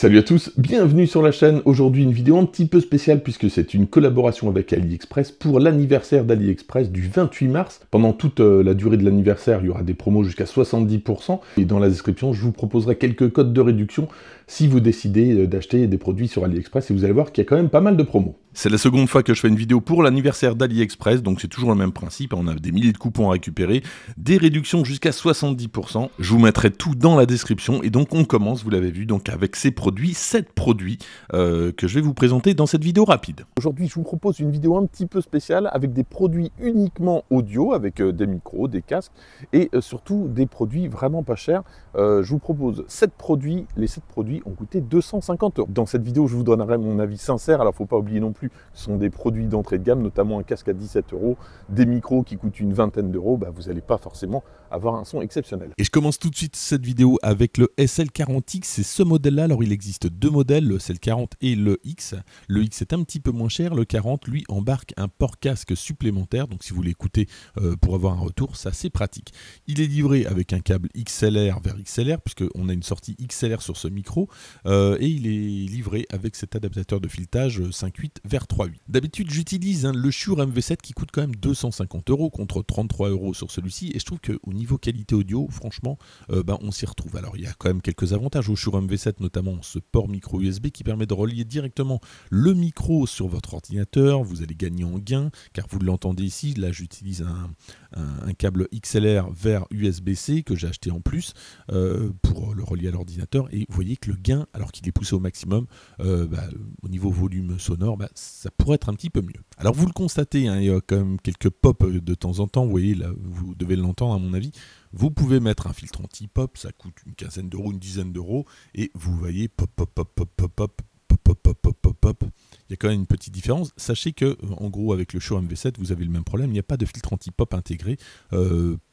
Salut à tous, bienvenue sur la chaîne. Aujourd'hui une vidéo un petit peu spéciale puisque c'est une collaboration avec AliExpress pour l'anniversaire d'AliExpress du 28 mars. Pendant toute euh, la durée de l'anniversaire, il y aura des promos jusqu'à 70% et dans la description, je vous proposerai quelques codes de réduction si vous décidez euh, d'acheter des produits sur AliExpress et vous allez voir qu'il y a quand même pas mal de promos. C'est la seconde fois que je fais une vidéo pour l'anniversaire d'AliExpress, donc c'est toujours le même principe, hein, on a des milliers de coupons à récupérer, des réductions jusqu'à 70%. Je vous mettrai tout dans la description et donc on commence, vous l'avez vu, donc avec ces produits, 7 produits euh, que je vais vous présenter dans cette vidéo rapide. Aujourd'hui, je vous propose une vidéo un petit peu spéciale avec des produits uniquement audio, avec euh, des micros, des casques et euh, surtout des produits vraiment pas chers. je vous propose 7 produits, les 7 produits ont coûté 250 euros. Dans cette vidéo, je vous donnerai mon avis sincère, alors faut pas oublier non plus sont des produits d'entrée de gamme, notamment un casque à 17 euros, des micros qui coûtent une vingtaine d'euros, bah, vous n'allez pas forcément avoir un son exceptionnel. Et je commence tout de suite cette vidéo avec le SL40X, c'est ce modèle-là, alors il existe deux modèles, le SL40 et le X. Le X est un petit peu moins cher, le 40 lui embarque un port casque supplémentaire, donc si vous l'écoutez euh, pour avoir un retour, ça c'est pratique. Il est livré avec un câble XLR vers XLR, puisqu'on a une sortie XLR sur ce micro, euh, et il est livré avec cet adaptateur de filetage 5.8 vers 3.8. D'habitude, j'utilise hein, le Shure MV7 qui coûte quand même 250 euros contre 33 euros sur celui-ci. Et je trouve qu'au niveau qualité audio, franchement, euh, ben, on s'y retrouve. Alors, il y a quand même quelques avantages au Shure MV7, notamment ce port micro USB qui permet de relier directement le micro sur votre ordinateur. Vous allez gagner en gain car vous l'entendez ici. Là, j'utilise un, câble XLR vers USB-C que j'ai acheté en plus euh, pour le relier à l'ordinateur. Et vous voyez que le gain, alors qu'il est poussé au maximum, euh, bah, au niveau volume sonore, bah, ça pourrait être un petit peu mieux. Alors vous le constatez, il y a quand même quelques pop de temps en temps, vous voyez, là, vous devez l'entendre à mon avis. Vous pouvez mettre un filtre anti-pop, ça coûte une quinzaine d'euros, une dizaine d'euros, et vous voyez pop, pop, pop, pop, pop, pop, pop, pop, pop, pop, pop. Il y a quand même une petite différence. Sachez que, en gros, avec le Shure MV7, vous avez le même problème. Il n'y a pas de filtre anti-pop intégré.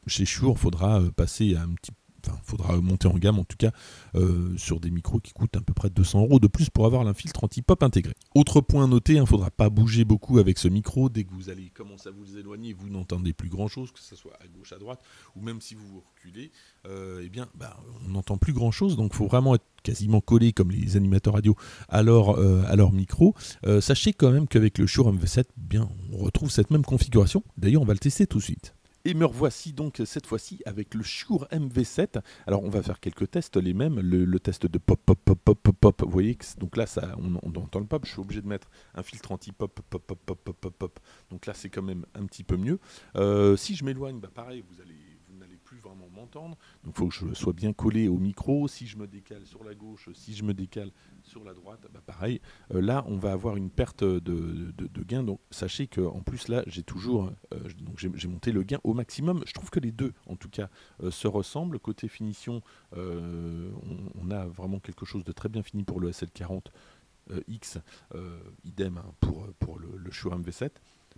chez Shure, il faudra passer à un petit il hein. faudra monter en gamme en tout cas euh, sur des micros qui coûtent à peu près 200 euros de plus pour avoir l'infiltre filtre anti-pop intégré. Autre point noter, il hein, ne faudra pas bouger beaucoup avec ce micro. Dès que vous allez commencer à vous éloigner, vous n'entendez plus grand chose, que ce soit à gauche, à droite, ou même si vous vous reculez, euh, eh bien, bah, on n'entend plus grand chose. Donc, il faut vraiment être quasiment collé comme les animateurs radio à leur, euh, micro. sachez quand même qu'avec le Shure MV7, bien, on retrouve cette même configuration. D'ailleurs, on va le tester tout de suite. Et me revoici donc euh, cette fois-ci avec le Shure MV7. Alors on va faire quelques tests, les mêmes, le, test de pop, pop, pop, pop, pop, pop. Vous voyez que donc là, ça, on, entend le pop. Je suis obligé de mettre un filtre anti-pop, pop, pop, pop, pop, pop. Donc là, c'est quand même un petit peu mieux. Euh, si je m'éloigne, bah pareil, vous allez il faut que je sois bien collé au micro. Si je me décale sur la gauche, si je me décale sur la droite, bah, pareil. Euh, là, on va avoir une perte de, gain. Donc sachez qu'en plus, là, j'ai toujours euh, donc j'ai monté le gain au maximum. Je trouve que les deux, en tout cas, euh, se ressemblent. Côté finition, on, a vraiment quelque chose de très bien fini pour le SL40. X, idem hein, pour, le, le Shure MV7.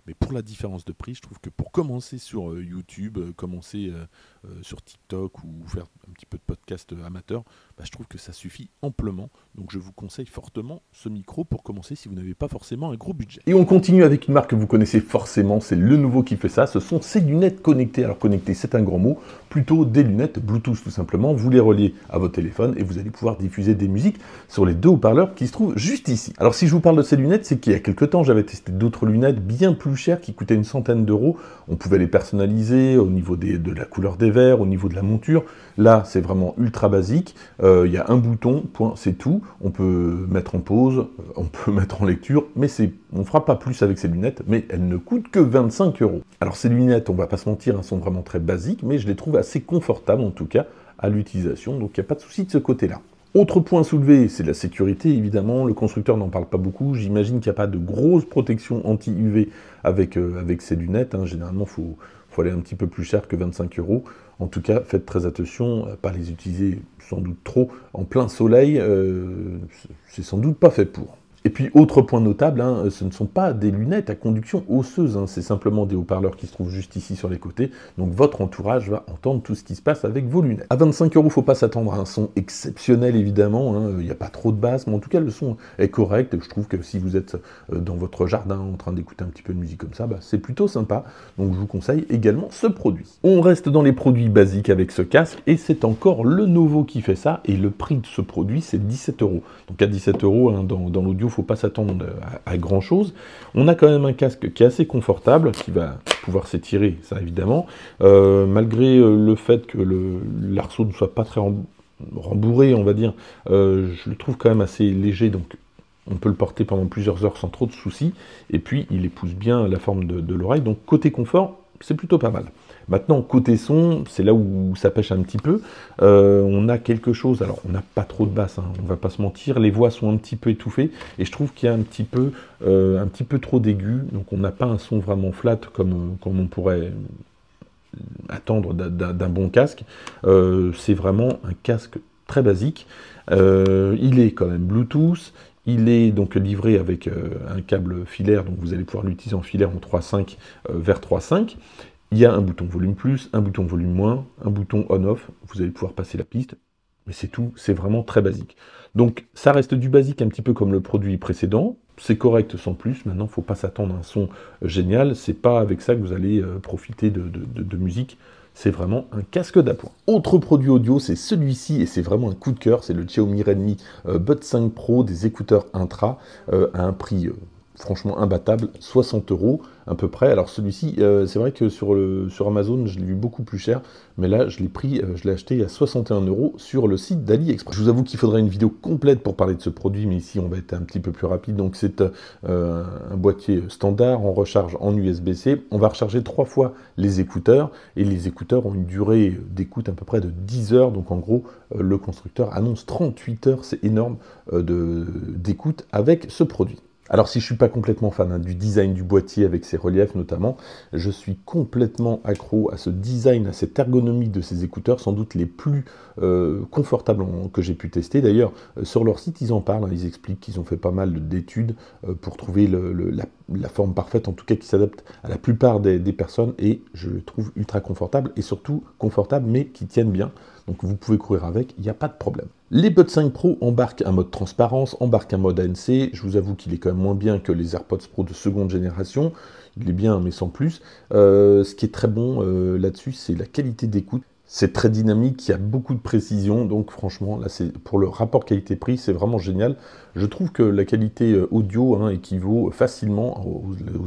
Mais pour la différence de prix, je trouve que pour commencer sur euh, YouTube, euh, commencer euh, sur TikTok ou faire un petit peu de podcast amateur, bah, je trouve que ça suffit amplement. Donc je vous conseille fortement ce micro pour commencer si vous n'avez pas forcément un gros budget. Et on continue avec une marque que vous connaissez forcément, c'est le nouveau qui fait ça, ce sont ces lunettes connectées. Alors connectées, c'est un grand mot, plutôt des lunettes Bluetooth tout simplement. Vous les reliez à votre téléphone et vous allez pouvoir diffuser des musiques sur les deux haut-parleurs qui se trouvent juste ici. Alors si je vous parle de ces lunettes, c'est qu'il y a quelques temps, j'avais testé d'autres lunettes bien plus qui coûtait une centaine d'euros. On pouvait les personnaliser au niveau des, de la couleur des verres, au niveau de la monture. Là, c'est vraiment ultra basique. Euh, il y a un bouton, point, c'est tout. On peut mettre en pause, euh, on peut mettre en lecture, mais c'est, on ne fera pas plus avec ces lunettes, mais elles ne coûtent que 25 euros. Alors ces lunettes, on va pas se mentir, elles hein, sont vraiment très basiques, mais je les trouve assez confortables en tout cas à l'utilisation, donc il n'y a pas de souci de ce côté-là. Autre point soulevé, c'est la sécurité, évidemment. Le constructeur n'en parle pas beaucoup. J'imagine qu'il n'y a pas de grosse protection anti-UV avec, euh, avec ces lunettes. Hein. Généralement, il faut, aller un petit peu plus cher que 25 euros. En tout cas, faites très attention, à pas les utiliser sans doute trop en plein soleil. Euh, c'est sans doute pas fait pour. Et puis, autre point notable, hein, ce ne sont pas des lunettes à conduction osseuse, hein, c'est simplement des haut-parleurs qui se trouvent juste ici sur les côtés, donc votre entourage va entendre tout ce qui se passe avec vos lunettes. À 25 euros, il ne faut pas s'attendre à un son exceptionnel évidemment, hein. il n'y a pas trop de basse, mais en tout cas le son est correct, je trouve que si vous êtes euh, dans votre jardin en train d'écouter un petit peu de musique comme ça, bah, c'est plutôt sympa, donc je vous conseille également ce produit. On reste dans les produits basiques avec ce casque, et c'est encore le nouveau qui fait ça, et le prix de ce produit c'est 17 euros. Donc à 17 euros, dans l'audio, pas s'attendre à, grand chose. On a quand même un casque qui est assez confortable, qui va pouvoir s'étirer, ça évidemment, euh, malgré euh, le fait que l'arceau ne soit pas très rembourré, on va dire, euh, je le trouve quand même assez léger, donc on peut le porter pendant plusieurs heures sans trop de soucis, et puis il épouse bien la forme de l'oreille, donc côté confort, c'est plutôt pas mal. Maintenant, côté son, c'est là où ça pêche un petit peu. Euh, on a quelque chose, alors on n'a pas trop de basse, hein, on ne va pas se mentir, les voix sont un petit peu étouffées, et je trouve qu'il y a un petit peu, euh, un petit peu trop d'aigu. donc on n'a pas un son vraiment flat comme, euh, comme on pourrait attendre d'un bon casque. c'est vraiment un casque très basique. il est quand même Bluetooth, il est donc livré avec un câble filaire, donc vous allez pouvoir l'utiliser en filaire en 3.5 vers 3.5 il y a un bouton volume plus, un bouton volume moins, un bouton on-off, vous allez pouvoir passer la piste, mais c'est tout, c'est vraiment très basique. Donc ça reste du basique un petit peu comme le produit précédent, c'est correct sans plus, maintenant il ne faut pas s'attendre à un son génial, c'est pas avec ça que vous allez euh, profiter de, musique, c'est vraiment un casque d'appoint. Autre produit audio, c'est celui-ci, et c'est vraiment un coup de cœur, c'est le Xiaomi Redmi euh, Bud 5 Pro des écouteurs Intra, euh, à un prix franchement imbattable, 60 euros à peu près. Alors celui-ci, euh, c'est vrai que sur, Amazon, je l'ai vu beaucoup plus cher, mais là, je l'ai pris, euh, je l'ai acheté à 61 euros sur le site d'AliExpress. Je vous avoue qu'il faudrait une vidéo complète pour parler de ce produit, mais ici, on va être un petit peu plus rapide. Donc c'est euh, un boîtier standard, on recharge en USB-C, on va recharger trois fois les écouteurs, et les écouteurs ont une durée d'écoute à peu près de 10 heures, donc en gros, le constructeur annonce 38 heures, c'est énorme, d'écoute avec ce produit. Alors si je ne suis pas complètement fan hein, du design du boîtier avec ses reliefs notamment, je suis complètement accro à ce design, à cette ergonomie de ces écouteurs, sans doute les plus euh, confortables que j'ai pu tester. D'ailleurs, euh, sur leur site, ils en parlent, hein, ils expliquent qu'ils ont fait pas mal d'études euh, pour trouver la, forme parfaite, en tout cas qui s'adapte à la plupart des, personnes, et je le trouve ultra confortable, et surtout confortable, mais qui tiennent bien donc vous pouvez courir avec, il n'y a pas de problème. Les Buds 5 Pro embarquent un mode transparence, embarquent un mode ANC, je vous avoue qu'il est quand même moins bien que les AirPods Pro de seconde génération, il est bien mais sans plus. Euh, ce qui est très bon euh, là-dessus, c'est la qualité d'écoute. C'est très dynamique, il y a beaucoup de précision, donc franchement, là, c'est pour le rapport qualité-prix, c'est vraiment génial. Je trouve que la qualité euh, audio hein, équivaut facilement aux,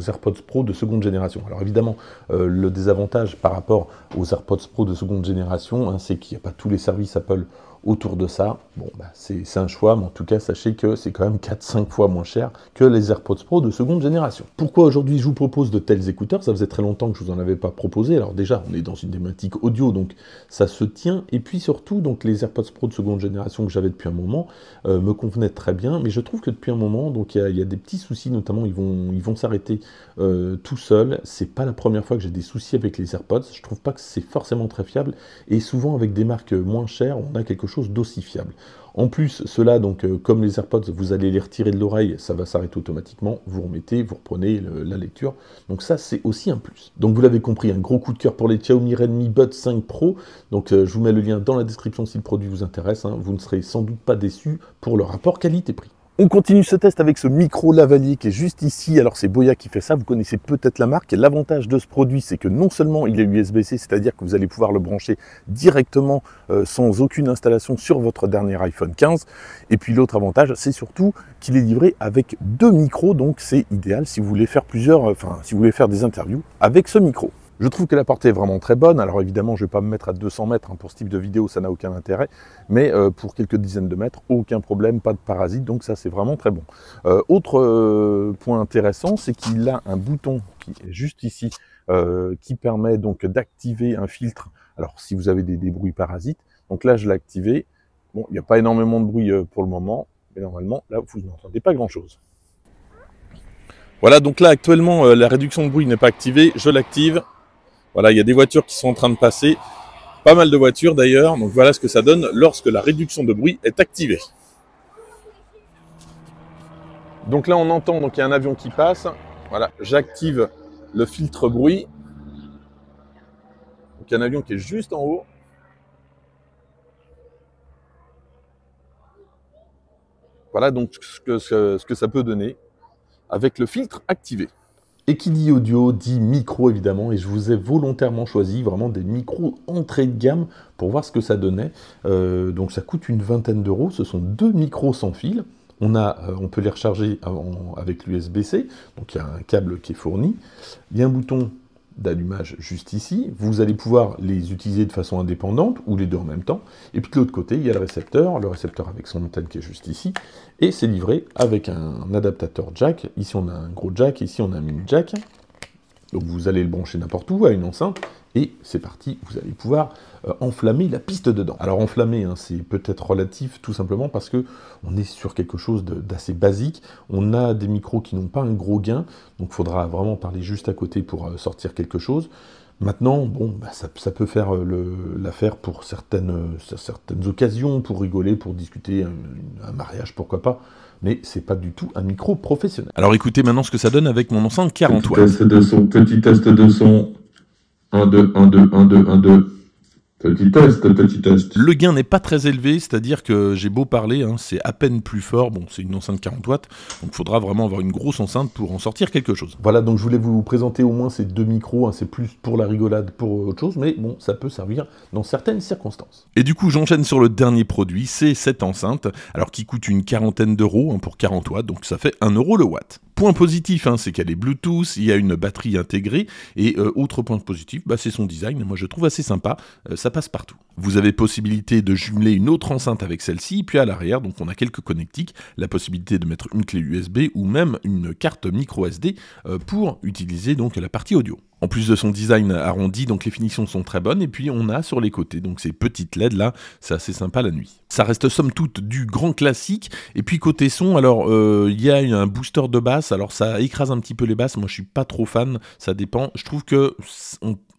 AirPods Pro de seconde génération. Alors évidemment, euh, le désavantage par rapport aux AirPods Pro de seconde génération, hein, c'est qu'il n'y a pas tous les services Apple autour de ça. Bon, bah, c'est un choix, mais en tout cas, sachez que c'est quand même 4-5 fois moins cher que les AirPods Pro de seconde génération. Pourquoi aujourd'hui je vous propose de tels écouteurs Ça faisait très longtemps que je vous en avais pas proposé. Alors déjà, on est dans une thématique audio, donc ça se tient. Et puis surtout, donc les AirPods Pro de seconde génération que j'avais depuis un moment euh, me convenaient très bien, mais je trouve que depuis un moment, donc il y, a des petits soucis, notamment ils vont ils vont s'arrêter euh, tout seuls. C'est pas la première fois que j'ai des soucis avec les AirPods. Je trouve pas que c'est forcément très fiable. Et souvent avec des marques moins chères, on a quelque chose chose d'aussi fiable. En plus, cela, donc, euh, comme les AirPods, vous allez les retirer de l'oreille, ça va s'arrêter automatiquement, vous remettez, vous reprenez la lecture. Donc ça, c'est aussi un plus. Donc vous l'avez compris, un gros coup de cœur pour les Xiaomi Redmi Buds 5 Pro. Donc euh, je vous mets le lien dans la description si le produit vous intéresse. Hein. Vous ne serez sans doute pas déçu pour le rapport qualité-prix. On continue ce test avec ce micro lavalier qui est juste ici. Alors c'est Boya qui fait ça, vous connaissez peut-être la marque. l'avantage de ce produit, c'est que non seulement il est USB-C, c'est-à-dire que vous allez pouvoir le brancher directement euh, sans aucune installation sur votre dernier iPhone 15. Et puis l'autre avantage, c'est surtout qu'il est livré avec deux micros, donc c'est idéal si vous voulez faire plusieurs, euh, enfin si vous voulez faire des interviews avec ce micro. Je trouve que la portée est vraiment très bonne. Alors évidemment, je ne vais pas me mettre à 200 mètres. Hein, pour ce type de vidéo, ça n'a aucun intérêt. Mais euh, pour quelques dizaines de mètres, aucun problème, pas de parasites. Donc ça, c'est vraiment très bon. Euh, autre euh, point intéressant, c'est qu'il a un bouton qui est juste ici, qui permet donc d'activer un filtre. Alors si vous avez des, des bruits parasites, donc là, je l'ai activé. Bon, il n'y a pas énormément de bruit pour le moment, mais normalement, là, vous n'entendez pas grand-chose. Voilà, donc là actuellement la réduction de bruit n'est pas activée, je l'active, voilà, il y a des voitures qui sont en train de passer, pas mal de voitures d'ailleurs. Donc voilà ce que ça donne lorsque la réduction de bruit est activée. Donc là, on entend, donc il y a un avion qui passe. Voilà, j'active le filtre bruit. Donc il y a un avion qui est juste en haut. Voilà donc ce que, ce que ça peut donner avec le filtre activé. Et qui dit audio dit micro évidemment, et je vous ai volontairement choisi vraiment des micros entrée de gamme pour voir ce que ça donnait. Euh, donc ça coûte une vingtaine d'euros, ce sont deux micros sans fil. On, a, euh, on peut les recharger avec l'USB-C, donc il y a un câble qui est fourni. Il y a un bouton d'allumage juste ici, vous allez pouvoir les utiliser de façon indépendante, ou les deux en même temps, et puis de l'autre côté, il y a le récepteur, le récepteur avec son antenne qui est juste ici, et c'est livré avec un adaptateur jack, ici on a un gros jack, ici on a un mini jack, donc vous allez le brancher n'importe où à une enceinte, et c'est parti, vous allez pouvoir euh, enflammer la piste dedans. Alors enflammer, hein, c'est peut-être relatif tout simplement parce que on est sur quelque chose d'assez basique, on a des micros qui n'ont pas un gros gain, donc il faudra vraiment parler juste à côté pour euh, sortir quelque chose. Maintenant, bon, bah, ça, peut faire euh, l'affaire pour certaines, occasions, pour rigoler, pour discuter, un, mariage, pourquoi pas mais c'est pas du tout un micro professionnel. Alors écoutez maintenant ce que ça donne avec mon enceinte 40 watts. de son, petit test de son. 1, 2, 1, 2, 1, 2, 1, 2. Petit test, petit test. Le gain n'est pas très élevé, c'est-à-dire que j'ai beau parler, hein, c'est à peine plus fort. Bon, c'est une enceinte 40 watts, donc il faudra vraiment avoir une grosse enceinte pour en sortir quelque chose. Voilà, donc je voulais vous présenter au moins ces deux micros. Hein, c'est plus pour la rigolade, pour autre chose, mais bon, ça peut servir dans certaines circonstances. Et du coup, j'enchaîne sur le dernier produit, c'est cette enceinte, alors qui coûte une quarantaine d'euros hein, pour 40 watts, donc ça fait 1 euro le watt. Point positif, hein, c'est qu'elle est Bluetooth, il y a une batterie intégrée, et euh, autre point positif, bah, c'est son design, moi je trouve assez sympa, euh, ça passe partout. Vous avez possibilité de jumeler une autre enceinte avec celle-ci, puis à l'arrière, donc on a quelques connectiques, la possibilité de mettre une clé USB ou même une carte micro SD euh, pour utiliser donc la partie audio en plus de son design arrondi, donc les finitions sont très bonnes, et puis on a sur les côtés, donc ces petites LED là, c'est assez sympa la nuit. Ça reste somme toute du grand classique, et puis côté son, alors euh, il y a un booster de basse, alors ça écrase un petit peu les basses, moi je suis pas trop fan, ça dépend, je trouve que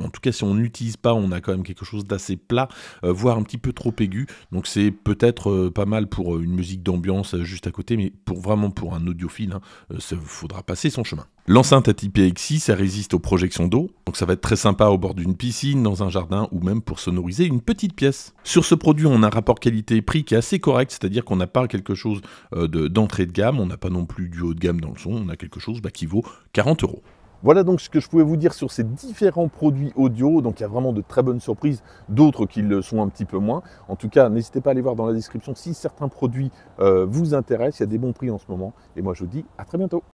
en tout cas, si on n'utilise pas, on a quand même quelque chose d'assez plat, euh, voire un petit peu trop aigu. Donc c'est peut-être euh, pas mal pour euh, une musique d'ambiance juste à côté, mais pour vraiment pour un audiophile, il hein, ça faudra passer son chemin. L'enceinte à type EXI, ça résiste aux projections d'eau, donc ça va être très sympa au bord d'une piscine, dans un jardin ou même pour sonoriser une petite pièce. Sur ce produit, on a un rapport qualité-prix qui est assez correct, c'est-à-dire qu'on n'a pas quelque chose d'entrée de, gamme, on n'a pas non plus du haut de gamme dans le son, on a quelque chose bah, qui vaut 40 euros. Voilà donc ce que je pouvais vous dire sur ces différents produits audio. Donc il y a vraiment de très bonnes surprises, d'autres qui le sont un petit peu moins. En tout cas, n'hésitez pas à aller voir dans la description si certains produits euh, vous intéressent. Il y a des bons prix en ce moment. Et moi je vous dis à très bientôt.